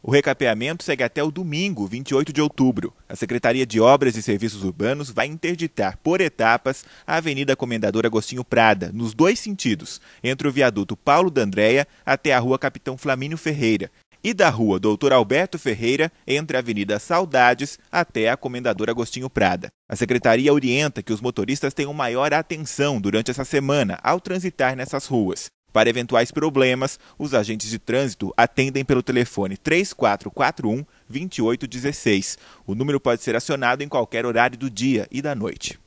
O recapeamento segue até o domingo, 28 de outubro. A Secretaria de Obras e Serviços Urbanos vai interditar por etapas a Avenida Comendador Agostinho Prada, nos dois sentidos, entre o viaduto Paulo D'Andréia até a Rua Capitão Flamínio Ferreira e da Rua Doutor Alberto Ferreira entre a Avenida Saudades até a Comendador Agostinho Prada. A secretaria orienta que os motoristas tenham maior atenção durante essa semana ao transitar nessas ruas. Para eventuais problemas, os agentes de trânsito atendem pelo telefone 3441 2816. O número pode ser acionado em qualquer horário do dia e da noite.